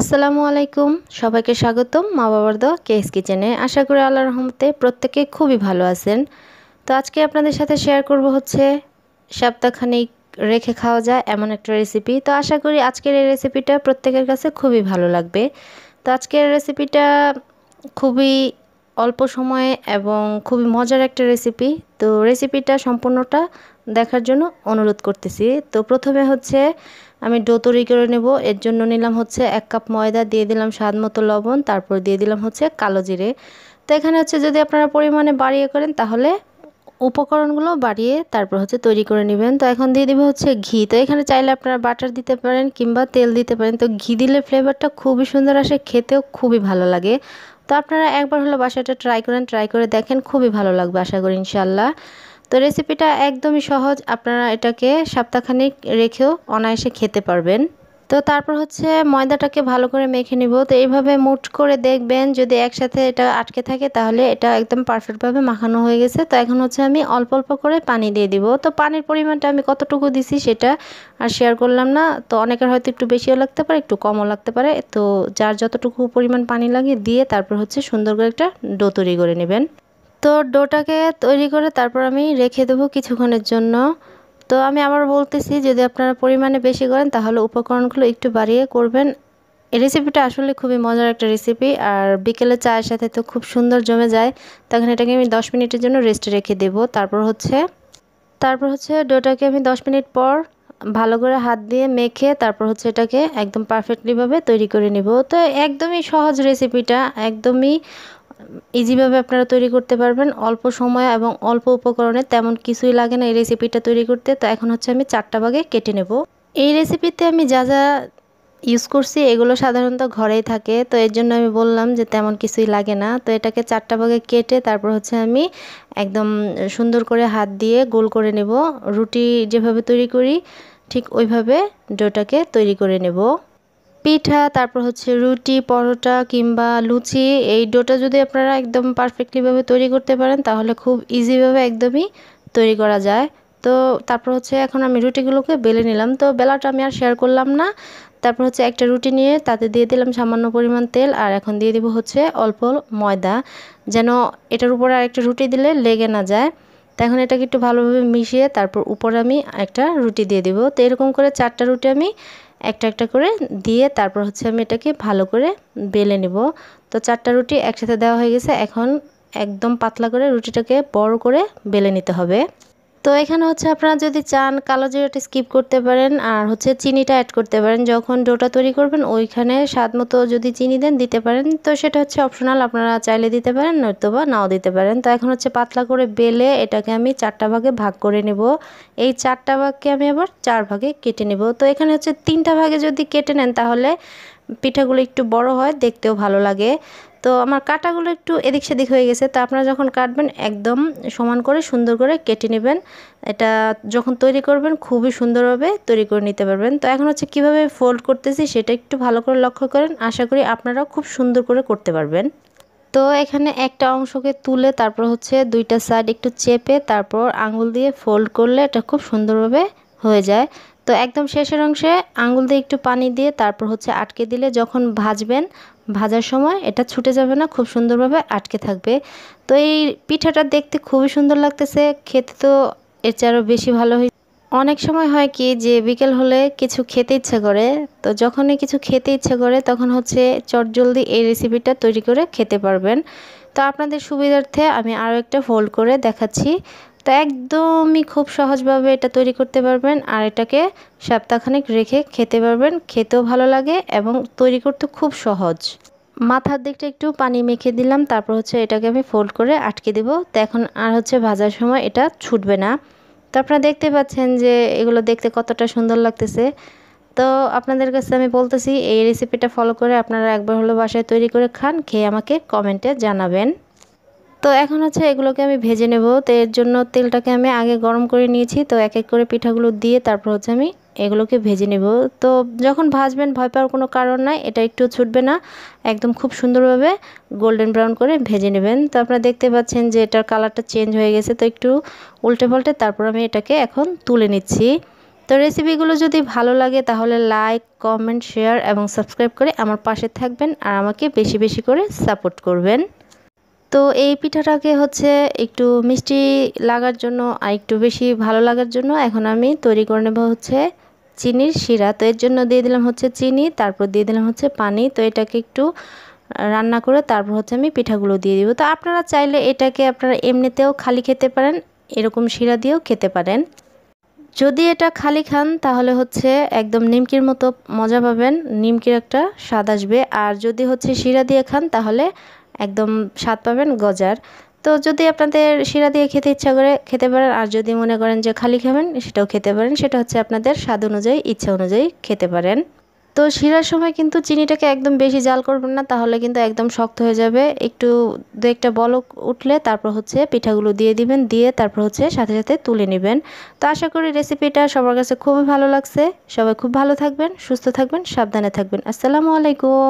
আসসালামু আলাইকুম সবাইকে স্বাগতম মা বাবার দ কেস কিচেনে আশা করি আল্লাহ রহমতে প্রত্যেকে খুবই ভালো আছেন তো আজকে আপনাদের সাথে শেয়ার করব হচ্ছে সপ্তাহখানিক রেখে খাওয়া যায় এমন একটা রেসিপি তো আশা করি আজকের এই রেসিপিটা প্রত্যেকের কাছে খুবই ভালো লাগবে তো আজকের রেসিপিটা খুবই অল্প সময়ে এবং খুবই মজার একটা রেসিপি তো রেসিপিটা সম্পূর্ণটা দেখার জন্য অনুরোধ করতেছি তো প্রথমে হচ্ছে আমি ডো তৈরি করে নেব এর জন্য নিলাম হচ্ছে এক কাপ ময়দা দিয়ে দিলাম স্বাদ মতো লবণ তারপর দিয়ে দিলাম হচ্ছে কালো জিরে তো এখানে হচ্ছে যদি আপনারা পরিমাণে বাড়িয়ে করেন তাহলে উপকরণগুলো বাড়িয়ে তারপর হচ্ছে তৈরি করে নেবেন তো এখন দিয়ে দেবে হচ্ছে ঘি তো এখানে চাইলে আপনারা বাটার দিতে পারেন কিংবা তেল দিতে পারেন তো ঘি দিলে ফ্লেভারটা খুবই সুন্দর আসে খেতেও খুবই ভালো লাগে তো আপনারা একবার হলো বাসাটা ট্রাই করেন ট্রাই করে দেখেন খুবই ভালো লাগবে আশা করি ইনশাল্লাহ তো রেসিপিটা একদমই সহজ আপনারা এটাকে সপ্তাহখানিক রেখেও অনায়াসে খেতে পারবেন তো তারপর হচ্ছে ময়দাটাকে ভালো করে মেখে নিব তো এইভাবে মুট করে দেখবেন যদি একসাথে এটা আটকে থাকে তাহলে এটা একদম পারফেক্টভাবে মাখানো হয়ে গেছে তো এখন হচ্ছে আমি অল্প অল্প করে পানি দিয়ে দিব তো পানির পরিমাণটা আমি কতটুকু দিছি সেটা আর শেয়ার করলাম না তো অনেকের হয়তো একটু বেশিও লাগতে পারে একটু কমও লাগতে পারে তো যার যতটুকু পরিমাণ পানি লাগে দিয়ে তারপর হচ্ছে সুন্দর করে একটা ডো তৈরি করে নেবেন তো ডোটাকে তৈরি করে তারপর আমি রেখে দেবো কিছুক্ষণের জন্য তো আমি আবার বলতেছি যদি আপনারা পরিমাণে বেশি করেন তাহলে উপকরণগুলো একটু বাড়িয়ে করবেন এই রেসিপিটা আসলে খুবই মজার একটা রেসিপি আর বিকেলে চায়ের সাথে তো খুব সুন্দর জমে যায় তখন এটাকে আমি দশ মিনিটের জন্য রেস্টে রেখে দেব তারপর হচ্ছে তারপর হচ্ছে ডোটাকে আমি দশ মিনিট পর ভালো করে হাত দিয়ে মেখে তারপর হচ্ছে এটাকে একদম পারফেক্টলিভাবে তৈরি করে নেব তো একদমই সহজ রেসিপিটা একদমই ইজিভাবে আপনারা তৈরি করতে পারবেন অল্প সময় এবং অল্প উপকরণে তেমন কিছুই লাগে না এই রেসিপিটা তৈরি করতে তো এখন হচ্ছে আমি চারটা ভাগে কেটে নেব এই রেসিপিতে আমি যা যা ইউজ করছি এগুলো সাধারণত ঘরেই থাকে তো এর জন্য আমি বললাম যে তেমন কিছুই লাগে না তো এটাকে চারটা ভাগে কেটে তারপর হচ্ছে আমি একদম সুন্দর করে হাত দিয়ে গোল করে নেব রুটি যেভাবে তৈরি করি ঠিক ওইভাবে ডোটাকে তৈরি করে নেব পিঠা তারপর হচ্ছে রুটি পরোটা কিংবা লুচি এই ডোটা যদি আপনারা একদম পারফেক্টলিভাবে তৈরি করতে পারেন তাহলে খুব ইজিভাবে একদমই তৈরি করা যায় তো তারপর হচ্ছে এখন আমি রুটিগুলোকে বেলে নিলাম তো বেলাটা আমি আর শেয়ার করলাম না তারপর হচ্ছে একটা রুটি নিয়ে তাতে দিয়ে দিলাম সামান্য পরিমাণ তেল আর এখন দিয়ে দিব হচ্ছে অল্প ময়দা যেন এটার উপরে আর একটা রুটি দিলে লেগে না যায় তো এখন এটাকে একটু ভালোভাবে মিশিয়ে তারপর উপরে আমি একটা রুটি দিয়ে দিব তো এরকম করে চারটা রুটি আমি একটা একটা করে দিয়ে তারপর হচ্ছে আমি এটাকে ভালো করে বেলে নেব তো চারটা রুটি একসাথে দেওয়া হয়ে গেছে এখন একদম পাতলা করে রুটিটাকে বড় করে বেলে নিতে হবে তো এখানে হচ্ছে আপনারা যদি চান কালো জিরাটা স্কিপ করতে পারেন আর হচ্ছে চিনিটা অ্যাড করতে পারেন যখন ডোটা তৈরি করবেন ওইখানে স্বাদ মতো যদি চিনি দেন দিতে পারেন তো সেটা হচ্ছে অপশনাল আপনারা চাইলে দিতে পারেন বা নাও দিতে পারেন তো এখন হচ্ছে পাতলা করে বেলে এটাকে আমি চারটা ভাগে ভাগ করে নেব এই চারটা ভাগকে আমি আবার চার ভাগে কেটে নেব তো এখানে হচ্ছে তিনটা ভাগে যদি কেটে নেন তাহলে পিঠাগুলো একটু বড় হয় দেখতেও ভালো লাগে তো আমার কাটাগুলো একটু এদিক সেদিক হয়ে গেছে তো আপনারা যখন কাটবেন একদম সমান করে সুন্দর করে কেটে নেবেন এটা যখন তৈরি করবেন খুবই সুন্দরভাবে তৈরি করে নিতে পারবেন তো এখন হচ্ছে কিভাবে ফোল্ড করতেছি সেটা একটু ভালো করে লক্ষ্য করেন আশা করি আপনারাও খুব সুন্দর করে করতে পারবেন তো এখানে একটা অংশকে তুলে তারপর হচ্ছে দুইটা সাইড একটু চেপে তারপর আঙুল দিয়ে ফোল্ড করলে এটা খুব সুন্দরভাবে হয়ে যায় তো একদম শেষের অংশে আঙুল দিয়ে একটু পানি দিয়ে তারপর হচ্ছে আটকে দিলে যখন ভাজবেন ভাজার সময় এটা ছুটে যাবে না খুব সুন্দরভাবে আটকে থাকবে তো এই পিঠাটা দেখতে খুবই সুন্দর লাগতেছে খেতে তো এর চেয়ে বেশি ভালো হয়েছে অনেক সময় হয় কি যে বিকেল হলে কিছু খেতে ইচ্ছা করে তো যখনই কিছু খেতে ইচ্ছে করে তখন হচ্ছে চটজলদি এই রেসিপিটা তৈরি করে খেতে পারবেন তো আপনাদের সুবিধার্থে আমি আরও একটা ফোল্ড করে দেখাচ্ছি তো একদমই খুব সহজভাবে এটা তৈরি করতে পারবেন আর এটাকে সপ্তাহখানেক রেখে খেতে পারবেন খেতেও ভালো লাগে এবং তৈরি করতে খুব সহজ মাথার দিকটা একটু পানি মেখে দিলাম তারপর হচ্ছে এটাকে আমি ফোল্ড করে আটকে দেব তো এখন আর হচ্ছে ভাজার সময় এটা ছুটবে না তো আপনারা দেখতে পাচ্ছেন যে এগুলো দেখতে কতটা সুন্দর লাগতেছে তো আপনাদের কাছে আমি বলতেছি এই রেসিপিটা ফলো করে আপনারা একবার হলো বাসায় তৈরি করে খান খেয়ে আমাকে কমেন্টে জানাবেন তো এখন হচ্ছে এগুলোকে আমি ভেজে নেব তো এর জন্য তেলটাকে আমি আগে গরম করে নিয়েছি তো এক এক করে পিঠাগুলো দিয়ে তারপর হচ্ছে আমি এগুলোকে ভেজে নেব তো যখন ভাজবেন ভয় পাওয়ার কোনো কারণ নাই এটা একটু ছুটবে না একদম খুব সুন্দরভাবে গোল্ডেন ব্রাউন করে ভেজে নেবেন তো আপনারা দেখতে পাচ্ছেন যে এটার কালারটা চেঞ্জ হয়ে গেছে তো একটু উল্টে পাল্টে তারপর আমি এটাকে এখন তুলে নিচ্ছি তো রেসিপিগুলো যদি ভালো লাগে তাহলে লাইক কমেন্ট শেয়ার এবং সাবস্ক্রাইব করে আমার পাশে থাকবেন আর আমাকে বেশি বেশি করে সাপোর্ট করবেন তো এই পিঠাটাকে হচ্ছে একটু মিষ্টি লাগার জন্য আর একটু বেশি ভালো লাগার জন্য এখন আমি তৈরি করে নেব হচ্ছে চিনির শিরা তো এর জন্য দিয়ে দিলাম হচ্ছে চিনি তারপর দিয়ে দিলাম হচ্ছে পানি তো এটাকে একটু রান্না করে তারপর হচ্ছে আমি পিঠাগুলো দিয়ে দিব তো আপনারা চাইলে এটাকে আপনারা এমনিতেও খালি খেতে পারেন এরকম শিরা দিয়েও খেতে পারেন যদি এটা খালি খান তাহলে হচ্ছে একদম নিমকির মতো মজা পাবেন নিমকির একটা স্বাদ আসবে আর যদি হচ্ছে শিরা দিয়ে খান তাহলে একদম স্বাদ পাবেন গজার তো যদি আপনাদের শিরা দিয়ে খেতে ইচ্ছা করে খেতে পারেন আর যদি মনে করেন যে খালি খাবেন সেটাও খেতে পারেন সেটা হচ্ছে আপনাদের স্বাদ অনুযায়ী ইচ্ছা অনুযায়ী খেতে পারেন তো শিরার সময় কিন্তু চিনিটাকে একদম বেশি জাল করবেন না তাহলে কিন্তু একদম শক্ত হয়ে যাবে একটু দু একটা বলক উঠলে তারপর হচ্ছে পিঠাগুলো দিয়ে দিবেন দিয়ে তারপর হচ্ছে সাথে সাথে তুলে নেবেন তো আশা করি রেসিপিটা সবার কাছে খুবই ভালো লাগছে সবাই খুব ভালো থাকবেন সুস্থ থাকবেন সাবধানে থাকবেন আসসালামু আলাইকুম